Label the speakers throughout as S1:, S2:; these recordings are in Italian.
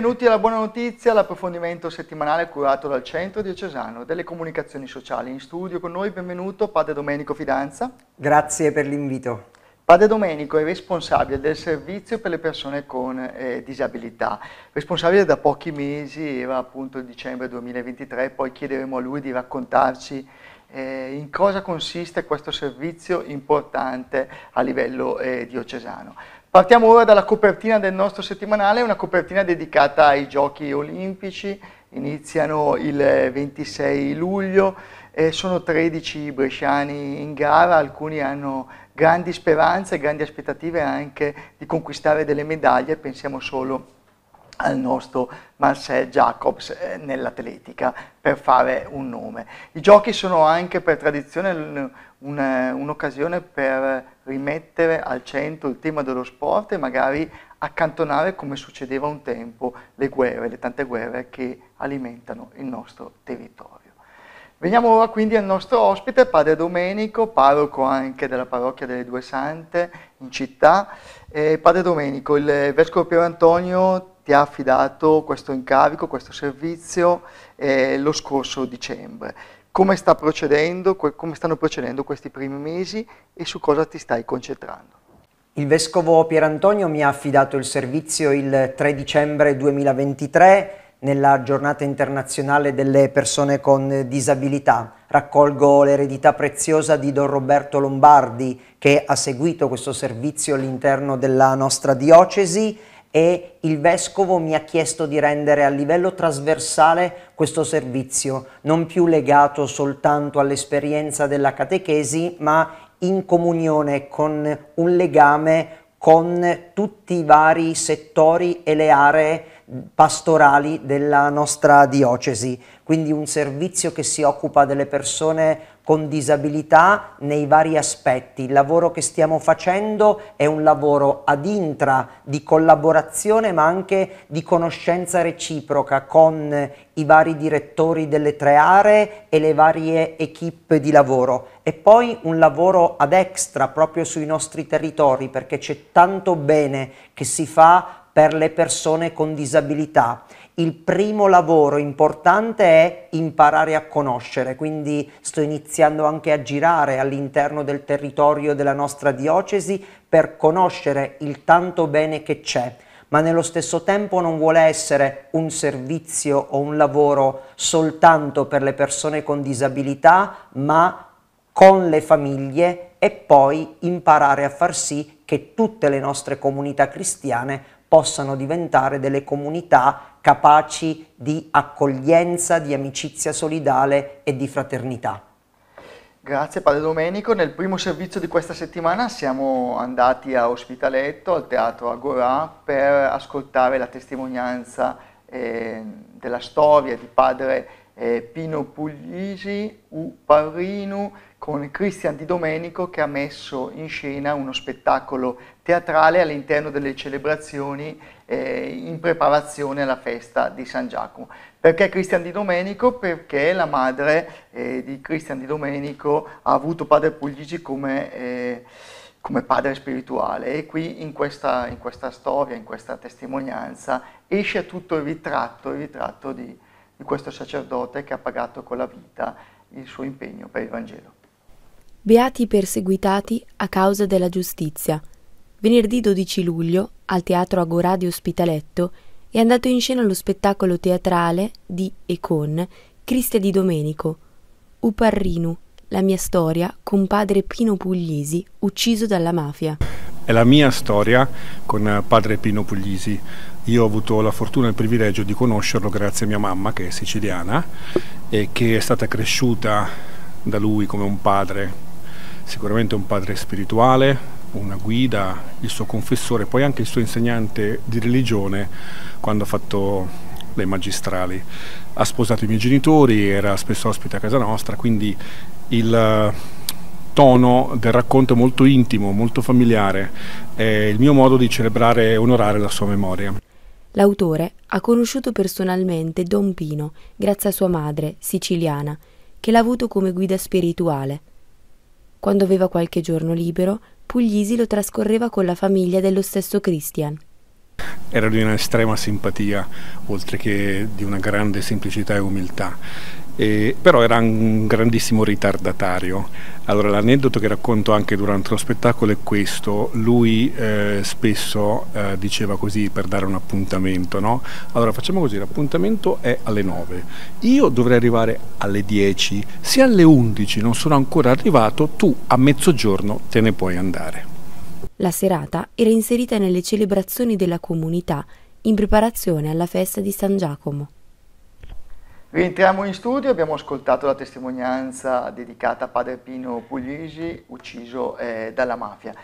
S1: Benvenuti alla Buona Notizia, l'approfondimento settimanale curato dal Centro Diocesano delle Comunicazioni Sociali. In studio con noi, benvenuto Padre Domenico Fidanza.
S2: Grazie per l'invito.
S1: Padre Domenico è responsabile del servizio per le persone con eh, disabilità, responsabile da pochi mesi, era appunto il dicembre 2023, poi chiederemo a lui di raccontarci eh, in cosa consiste questo servizio importante a livello eh, diocesano. Partiamo ora dalla copertina del nostro settimanale, una copertina dedicata ai giochi olimpici, iniziano il 26 eh, luglio, eh, sono 13 bresciani in gara, alcuni hanno grandi speranze, grandi aspettative anche di conquistare delle medaglie, pensiamo solo al nostro Marcel Jacobs eh, nell'atletica per fare un nome. I giochi sono anche per tradizione eh, un'occasione per rimettere al centro il tema dello sport e magari accantonare come succedeva un tempo le guerre, le tante guerre che alimentano il nostro territorio. Veniamo ora quindi al nostro ospite, padre Domenico, parroco anche della parrocchia delle Due Sante in città. Eh, padre Domenico, il vescovo Piero Antonio ti ha affidato questo incarico, questo servizio eh, lo scorso dicembre come, sta
S2: come stanno procedendo questi primi mesi e su cosa ti stai concentrando. Il vescovo Pierantonio mi ha affidato il servizio il 3 dicembre 2023 nella giornata internazionale delle persone con disabilità. Raccolgo l'eredità preziosa di Don Roberto Lombardi che ha seguito questo servizio all'interno della nostra diocesi e il vescovo mi ha chiesto di rendere a livello trasversale questo servizio, non più legato soltanto all'esperienza della catechesi, ma in comunione con un legame con tutti i vari settori e le aree pastorali della nostra diocesi, quindi un servizio che si occupa delle persone con disabilità nei vari aspetti. Il lavoro che stiamo facendo è un lavoro ad intra di collaborazione ma anche di conoscenza reciproca con i vari direttori delle tre aree e le varie equip di lavoro e poi un lavoro ad extra proprio sui nostri territori perché c'è tanto bene che si fa per le persone con disabilità. Il primo lavoro importante è imparare a conoscere, quindi sto iniziando anche a girare all'interno del territorio della nostra diocesi per conoscere il tanto bene che c'è ma nello stesso tempo non vuole essere un servizio o un lavoro soltanto per le persone con disabilità, ma con le famiglie e poi imparare a far sì che tutte le nostre comunità cristiane possano diventare delle comunità capaci di accoglienza, di amicizia solidale e di fraternità.
S1: Grazie Padre Domenico, nel primo servizio di questa settimana siamo andati a Ospitaletto, al Teatro Agorà, per ascoltare la testimonianza eh, della storia di Padre eh, Pino Puglisi U Parrinu con Cristian Di Domenico che ha messo in scena uno spettacolo teatrale all'interno delle celebrazioni eh, in preparazione alla festa di San Giacomo. Perché Cristian Di Domenico? Perché la madre eh, di Cristian Di Domenico ha avuto padre Puglici come, eh, come, padre spirituale e qui in questa, in questa, storia, in questa testimonianza esce tutto il ritratto, il ritratto di, di questo sacerdote che ha pagato con la vita il suo impegno per il Vangelo.
S3: Beati perseguitati a causa della giustizia venerdì 12 luglio, al Teatro Agorà di Ospitaletto, è andato in scena lo spettacolo teatrale di e con Cristian Di Domenico, Uparrinu, la mia storia con padre Pino Puglisi ucciso dalla mafia.
S4: È la mia storia con eh, padre Pino Puglisi. Io ho avuto la fortuna e il privilegio di conoscerlo grazie a mia mamma che è siciliana e che è stata cresciuta da lui come un padre, sicuramente un padre spirituale, una guida, il suo confessore, poi anche il suo insegnante di religione quando ha fatto le magistrali. Ha sposato i miei genitori, era spesso ospite a casa nostra, quindi il eh, tono del racconto è molto intimo, molto familiare, è il mio modo di celebrare e onorare la sua memoria.
S3: L'autore ha conosciuto personalmente Don Pino grazie a sua madre, siciliana, che l'ha avuto come guida spirituale. Quando aveva qualche giorno libero, Puglisi lo trascorreva con la famiglia dello stesso Christian.
S4: Era di un'estrema simpatia, oltre che di una grande semplicità e umiltà eh, però era un grandissimo ritardatario. Allora l'aneddoto che racconto anche durante lo spettacolo è questo, lui eh, spesso eh, diceva così per dare un appuntamento, no? Allora facciamo così, l'appuntamento è alle 9, io dovrei arrivare alle 10, se alle 11 non sono ancora arrivato tu a mezzogiorno te ne puoi andare.
S3: La serata era inserita nelle celebrazioni della comunità in preparazione alla festa di San Giacomo.
S1: Rientriamo in studio, abbiamo ascoltato la testimonianza dedicata a padre Pino Puglisi, ucciso eh, dalla mafia.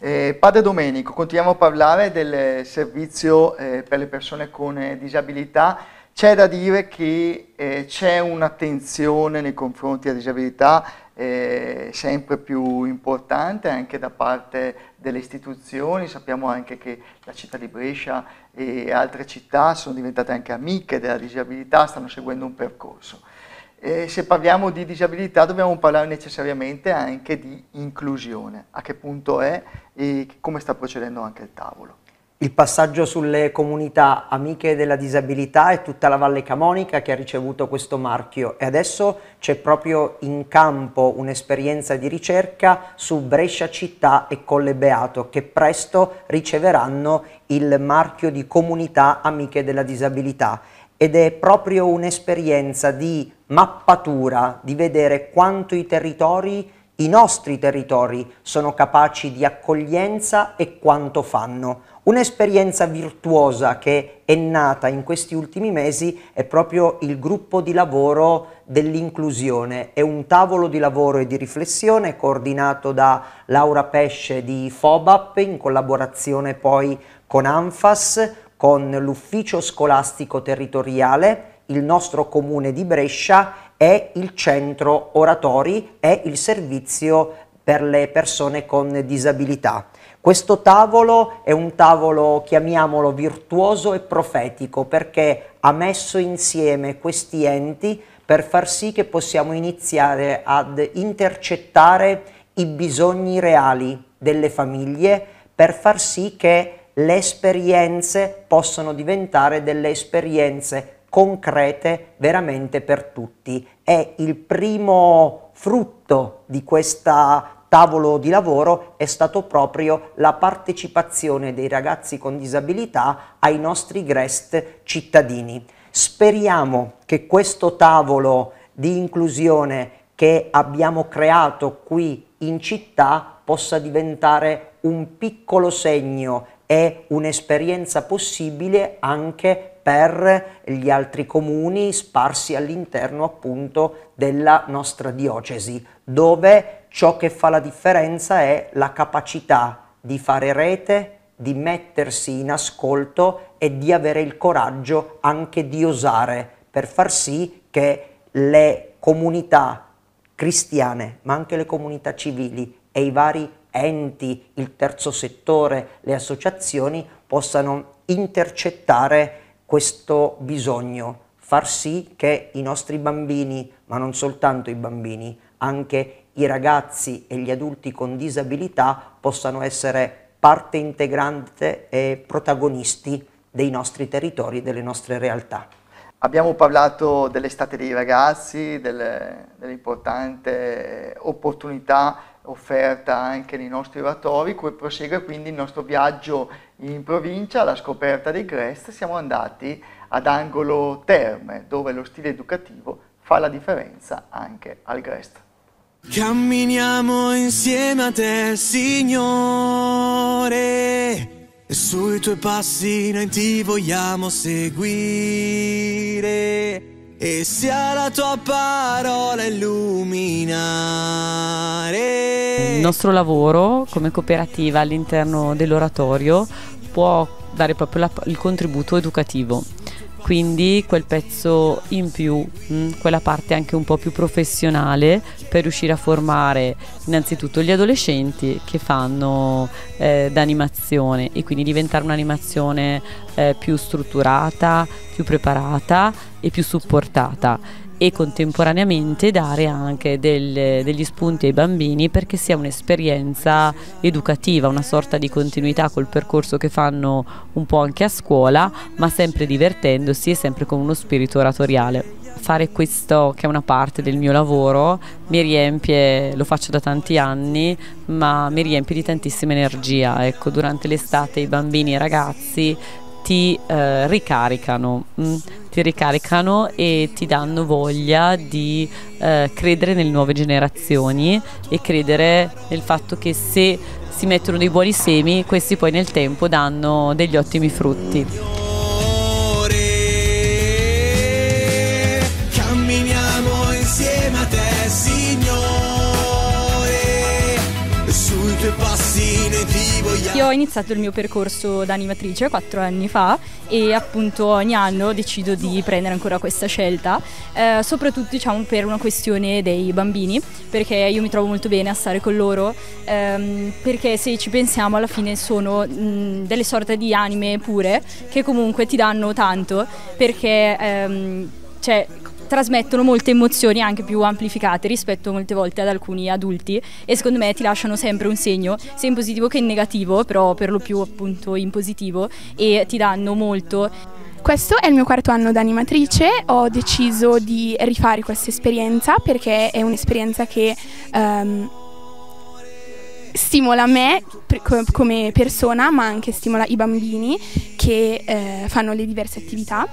S1: Eh, padre Domenico, continuiamo a parlare del servizio eh, per le persone con eh, disabilità. C'è da dire che eh, c'è un'attenzione nei confronti della disabilità eh, sempre più importante anche da parte delle istituzioni, sappiamo anche che la città di Brescia e altre città sono diventate anche amiche della disabilità, stanno seguendo un percorso. E se parliamo di disabilità dobbiamo parlare necessariamente anche di inclusione, a che punto è e
S2: come sta procedendo anche il tavolo il passaggio sulle comunità amiche della disabilità è tutta la Valle Camonica che ha ricevuto questo marchio e adesso c'è proprio in campo un'esperienza di ricerca su Brescia Città e Colle Beato che presto riceveranno il marchio di comunità amiche della disabilità ed è proprio un'esperienza di mappatura, di vedere quanto i territori i nostri territori sono capaci di accoglienza e quanto fanno. Un'esperienza virtuosa che è nata in questi ultimi mesi è proprio il gruppo di lavoro dell'inclusione, è un tavolo di lavoro e di riflessione coordinato da Laura Pesce di FOBAP in collaborazione poi con ANFAS, con l'ufficio scolastico territoriale, il nostro comune di Brescia e il centro oratori e il servizio per le persone con disabilità. Questo tavolo è un tavolo, chiamiamolo, virtuoso e profetico perché ha messo insieme questi enti per far sì che possiamo iniziare ad intercettare i bisogni reali delle famiglie, per far sì che le esperienze possano diventare delle esperienze concrete veramente per tutti. È il primo frutto di questa tavolo di lavoro è stato proprio la partecipazione dei ragazzi con disabilità ai nostri GREST cittadini. Speriamo che questo tavolo di inclusione che abbiamo creato qui in città possa diventare un piccolo segno e un'esperienza possibile anche per gli altri comuni sparsi all'interno appunto della nostra diocesi, dove ciò che fa la differenza è la capacità di fare rete, di mettersi in ascolto e di avere il coraggio anche di osare per far sì che le comunità cristiane, ma anche le comunità civili e i vari enti, il terzo settore, le associazioni possano intercettare questo bisogno, far sì che i nostri bambini, ma non soltanto i bambini, anche i ragazzi e gli adulti con disabilità possano essere parte integrante e protagonisti dei nostri territori delle nostre realtà.
S1: Abbiamo parlato dell'estate dei ragazzi, dell'importante opportunità offerta anche nei nostri oratori, cui prosegue quindi il nostro viaggio in provincia alla scoperta dei Crest, siamo andati ad Angolo Terme, dove lo stile educativo fa la differenza anche al Crest.
S2: Camminiamo insieme a te, Signore, e sui tuoi passi noi ti vogliamo seguire e sia la tua parola illuminare.
S3: Il nostro lavoro come cooperativa all'interno dell'oratorio può dare proprio la, il contributo educativo quindi quel pezzo in più, mh, mm, quella parte anche un po' più professionale per riuscire a formare innanzitutto gli adolescenti che fanno eh, d'animazione e quindi diventare un'animazione eh, più strutturata, più preparata e più supportata e contemporaneamente dare anche del, degli spunti ai bambini perché sia un'esperienza educativa, una sorta di continuità col percorso che fanno un po' anche a scuola, ma sempre divertendosi e sempre con uno spirito oratoriale. Fare questo, che è una parte del mio lavoro, mi riempie, lo faccio da tanti anni, ma mi riempie di tantissima energia. Ecco, durante l'estate i bambini e i ragazzi ti eh, ricaricano, mh, mm, ti ricaricano e ti danno voglia di eh, credere nelle nuove generazioni e credere nel fatto che se si mettono dei buoni semi, questi poi nel tempo danno degli ottimi frutti.
S5: insieme a te,
S3: Signore, sui tuoi passi io ho iniziato il mio percorso da animatrice quattro anni fa e appunto ogni anno decido di prendere ancora questa scelta, eh, soprattutto diciamo per una questione dei bambini, perché io mi trovo molto bene a stare con loro, ehm, perché se ci pensiamo alla fine sono mh, delle sorte di anime pure che comunque ti danno tanto, perché ehm, cioè, trasmettono molte emozioni anche più amplificate rispetto molte volte ad alcuni adulti e secondo me ti lasciano sempre un segno, sia in positivo che in negativo, però per lo più appunto in positivo e ti danno molto. Questo è il mio quarto anno da animatrice, ho deciso di rifare questa esperienza perché è un'esperienza che... Um, stimola me come persona, ma anche stimola i bambini che eh, fanno le diverse attività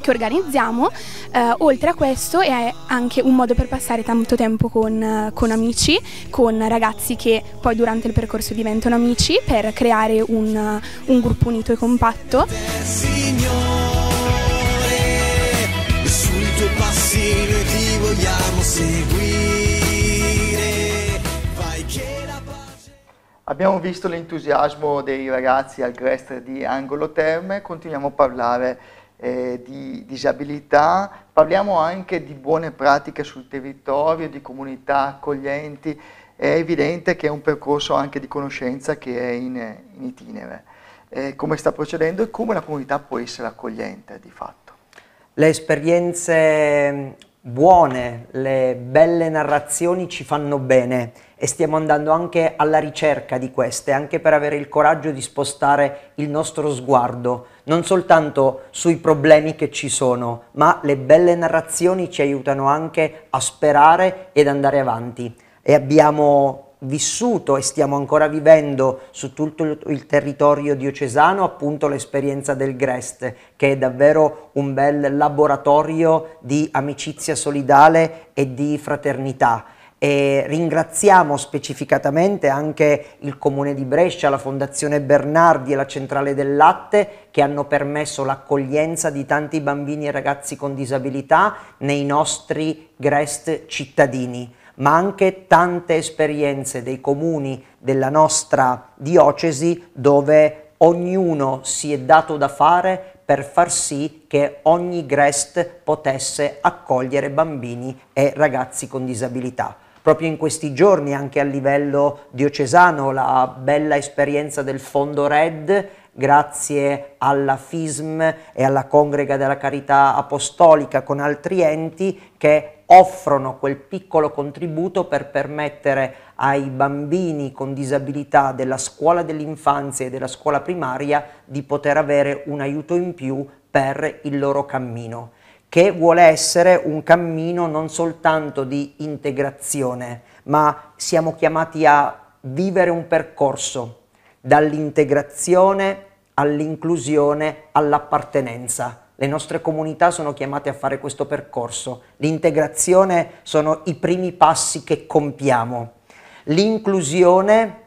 S3: che organizziamo. Eh, oltre a questo è anche un modo per passare tanto tempo con, con, amici, con ragazzi che poi durante il percorso diventano amici per creare un, un gruppo unito e compatto. Signore,
S1: sui tuoi passi noi ti vogliamo seguire. Vai che la pace... Abbiamo visto l'entusiasmo dei ragazzi al Grest di Angolo Terme, continuiamo a parlare eh, di disabilità, parliamo anche di buone pratiche sul territorio, di comunità accoglienti, è evidente che è un percorso anche di conoscenza che è in, in itinere. Eh, come sta procedendo e come la comunità può essere accogliente di fatto.
S2: Le esperienze mm, buone, le belle narrazioni ci fanno bene e stiamo andando anche alla ricerca di queste, anche per avere il coraggio di spostare il nostro sguardo non soltanto sui problemi che ci sono, ma le belle narrazioni ci aiutano anche a sperare ed andare avanti. E abbiamo vissuto e stiamo ancora vivendo su tutto il territorio diocesano appunto l'esperienza del Grest, che è davvero un bel laboratorio di amicizia solidale e di fraternità e ringraziamo specificatamente anche il Comune di Brescia, la Fondazione Bernardi e la Centrale del Latte che hanno permesso l'accoglienza di tanti bambini e ragazzi con disabilità nei nostri grest cittadini ma anche tante esperienze dei comuni della nostra diocesi dove ognuno si è dato da fare per far sì che ogni Grest potesse accogliere bambini e ragazzi con disabilità proprio in questi giorni anche a livello diocesano la bella esperienza del Fondo Red grazie alla FISM e alla Congrega della Carità Apostolica con altri enti che offrono quel piccolo contributo per permettere ai bambini con disabilità della scuola dell'infanzia e della scuola primaria di poter avere un aiuto in più per il loro cammino che vuole essere un cammino non soltanto di integrazione, ma siamo chiamati a vivere un percorso dall'integrazione all'inclusione, all'appartenenza. Le nostre comunità sono chiamate a fare questo percorso. L'integrazione sono i primi passi che compiamo. L'inclusione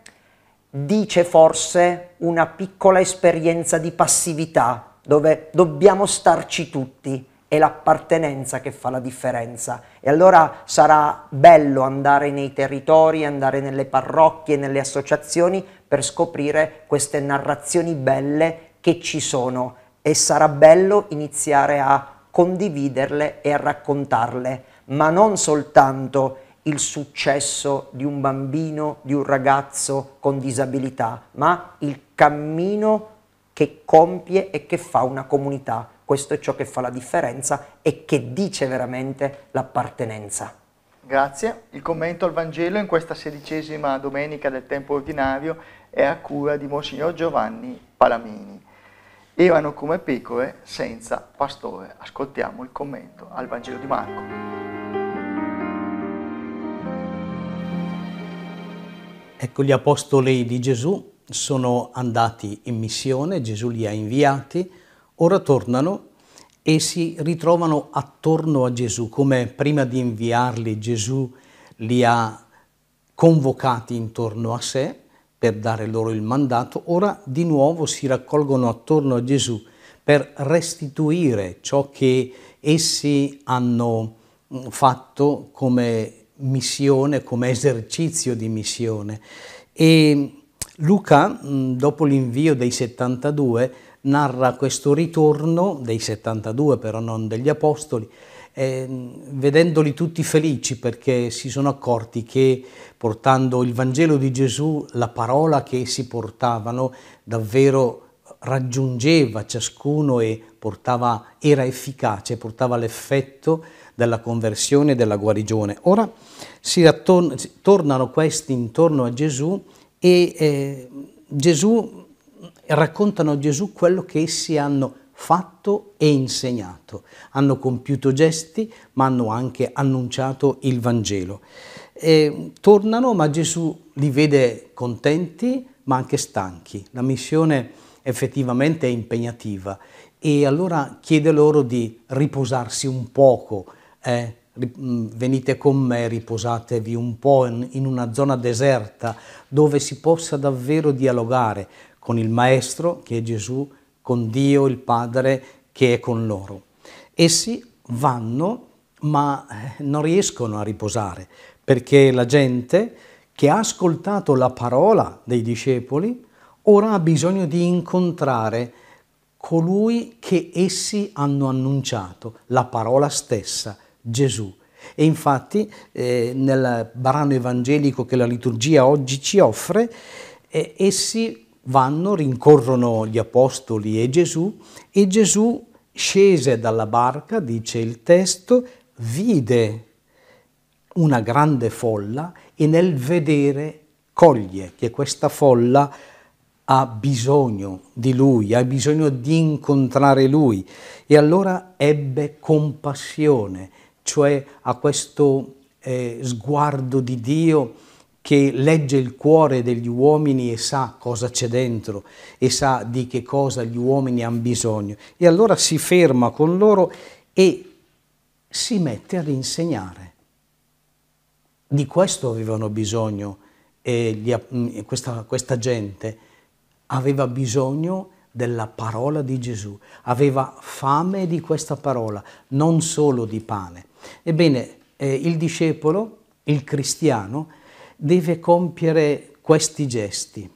S2: dice forse una piccola esperienza di passività, dove dobbiamo starci tutti, è l'appartenenza che fa la differenza e allora sarà bello andare nei territori, andare nelle parrocchie, nelle associazioni per scoprire queste narrazioni belle che ci sono e sarà bello iniziare a condividerle e a raccontarle, ma non soltanto il successo di un bambino, di un ragazzo con disabilità, ma il cammino che compie e che fa una comunità. Questo è ciò che fa la differenza e che dice veramente l'appartenenza.
S1: Grazie. Il commento al Vangelo in questa sedicesima domenica del tempo ordinario è a cura di Monsignor Giovanni Palamini. Erano come pecore senza pastore. Ascoltiamo il commento al Vangelo di Marco.
S5: Ecco, gli apostoli di Gesù sono andati in missione, Gesù li ha inviati, Ora tornano e si ritrovano attorno a Gesù, come prima di inviarli Gesù li ha convocati intorno a sé per dare loro il mandato, ora di nuovo si raccolgono attorno a Gesù per restituire ciò che essi hanno mm, fatto come missione, come esercizio di missione. E Luca, mm, dopo l'invio dei 72, narra questo ritorno dei 72, però non degli apostoli, eh, vedendoli tutti felici perché si sono accorti che portando il Vangelo di Gesù, la parola che essi portavano davvero raggiungeva ciascuno e portava, era efficace, portava l'effetto della conversione e della guarigione. Ora si attorn- tornano questi intorno a Gesù e eh, Gesù raccontano a Gesù quello che essi hanno fatto e insegnato. Hanno compiuto gesti, ma hanno anche annunciato il Vangelo. E tornano, ma Gesù li vede contenti, ma anche stanchi. La missione effettivamente è impegnativa e allora chiede loro di riposarsi un poco. Eh? Mm, venite con me, riposatevi un po' in, una zona deserta dove si possa davvero dialogare, con il Maestro che è Gesù, con Dio il Padre che è con loro. Essi vanno ma eh, non riescono a riposare perché la gente che ha ascoltato la parola dei discepoli ora ha bisogno di incontrare colui che essi hanno annunciato, la parola stessa, Gesù. E infatti eh, nel brano evangelico che la liturgia oggi ci offre, eh, essi vanno, rincorrono gli apostoli e Gesù e Gesù scese dalla barca, dice il testo, vide una grande folla e nel vedere coglie che questa folla ha bisogno di lui, ha bisogno di incontrare lui e allora ebbe compassione, cioè a questo eh, sguardo di Dio che legge il cuore degli uomini e sa cosa c'è dentro e sa di che cosa gli uomini hanno bisogno. E allora si ferma con loro e si mette ad insegnare. Di questo avevano bisogno eh, gli, mm, questa, questa gente, aveva bisogno della parola di Gesù, aveva fame di questa parola, non solo di pane. Ebbene, eh, il discepolo, il cristiano, deve compiere questi gesti,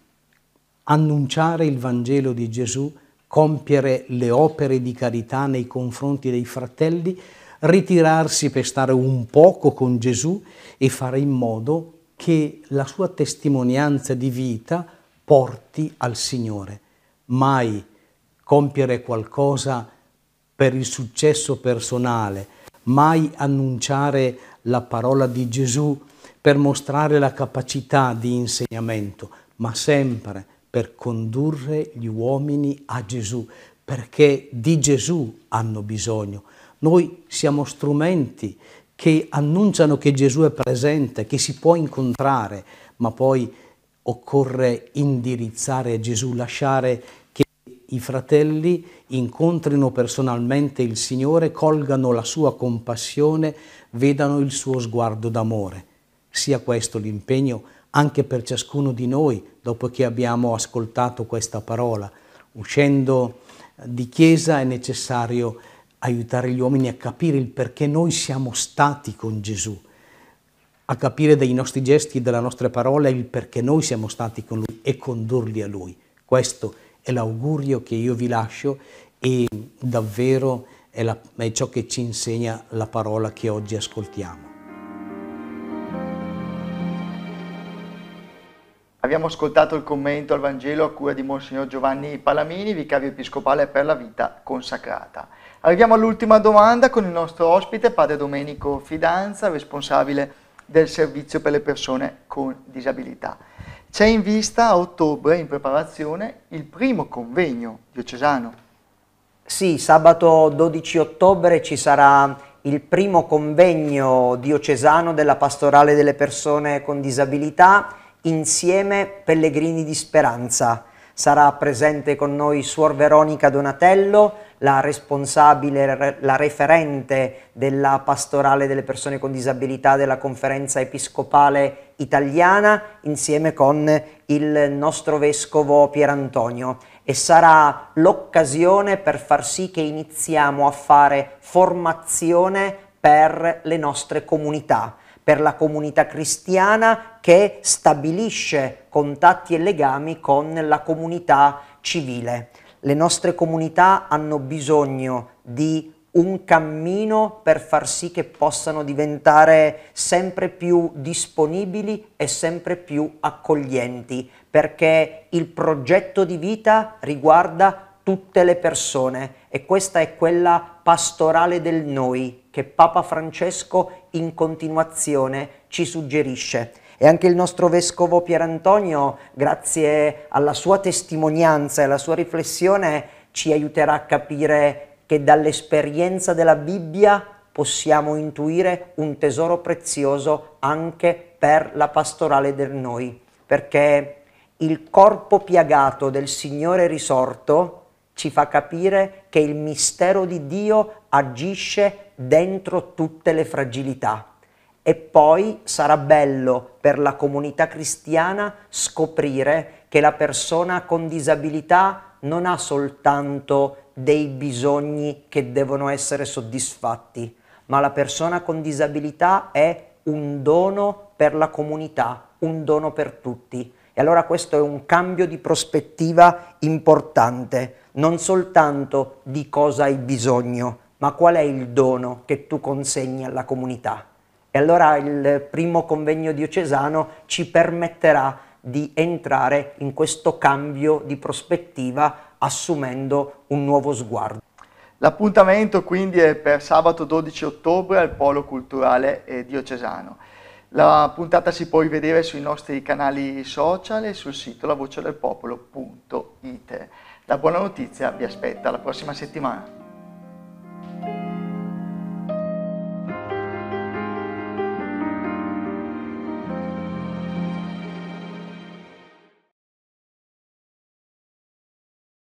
S5: annunciare il Vangelo di Gesù, compiere le opere di carità nei confronti dei fratelli, ritirarsi per stare un poco con Gesù e fare in modo che la sua testimonianza di vita porti al Signore. Mai compiere qualcosa per il successo personale, mai annunciare la parola di Gesù per mostrare la capacità di insegnamento, ma sempre per condurre gli uomini a Gesù, perché di Gesù hanno bisogno. Noi siamo strumenti che annunciano che Gesù è presente, che si può incontrare, ma poi occorre indirizzare a Gesù, lasciare che i fratelli incontrino personalmente il Signore, colgano la sua compassione, vedano il suo sguardo d'amore sia questo l'impegno anche per ciascuno di noi dopo che abbiamo ascoltato questa parola. Uscendo di chiesa è necessario aiutare gli uomini a capire il perché noi siamo stati con Gesù, a capire dai nostri gesti e dalle nostre parole il perché noi siamo stati con Lui e condurli a Lui. Questo è l'augurio che io vi lascio e davvero è, la, è ciò che ci insegna la parola che oggi ascoltiamo.
S1: Abbiamo ascoltato il commento al Vangelo a cura di Monsignor Giovanni Palamini, vicario episcopale per la vita consacrata. Arriviamo all'ultima domanda con il nostro ospite, padre Domenico Fidanza, responsabile del servizio per le persone con disabilità. C'è in vista a ottobre, in preparazione,
S2: il primo convegno diocesano. Sì, sabato 12 ottobre ci sarà il primo convegno diocesano della pastorale delle persone con disabilità Insieme Pellegrini di Speranza. Sarà presente con noi Suor Veronica Donatello, la responsabile, la referente della pastorale delle persone con disabilità della conferenza episcopale italiana, insieme con il nostro vescovo Pierantonio. E sarà l'occasione per far sì che iniziamo a fare formazione per le nostre comunità per la comunità cristiana che stabilisce contatti e legami con la comunità civile. Le nostre comunità hanno bisogno di un cammino per far sì che possano diventare sempre più disponibili e sempre più accoglienti, perché il progetto di vita riguarda tutte le persone e questa è quella pastorale del noi, che Papa Francesco in continuazione ci suggerisce. E anche il nostro vescovo Pierantonio, grazie alla sua testimonianza e alla sua riflessione, ci aiuterà a capire che dall'esperienza della Bibbia possiamo intuire un tesoro prezioso anche per la pastorale del noi, perché il corpo piagato del Signore risorto ci fa capire che il mistero di Dio agisce dentro tutte le fragilità. E poi sarà bello per la comunità cristiana scoprire che la persona con disabilità non ha soltanto dei bisogni che devono essere soddisfatti, ma la persona con disabilità è un dono per la comunità, un dono per tutti. E allora questo è un cambio di prospettiva importante non soltanto di cosa hai bisogno, ma qual è il dono che tu consegni alla comunità. E allora il primo convegno diocesano ci permetterà di entrare in questo cambio di prospettiva assumendo un nuovo sguardo. L'appuntamento quindi
S1: è per sabato 12 ottobre al Polo Culturale eh, Diocesano. La puntata si può rivedere sui nostri canali social e sul sito lavocedelpopolo.it. La buona notizia vi aspetta la prossima settimana.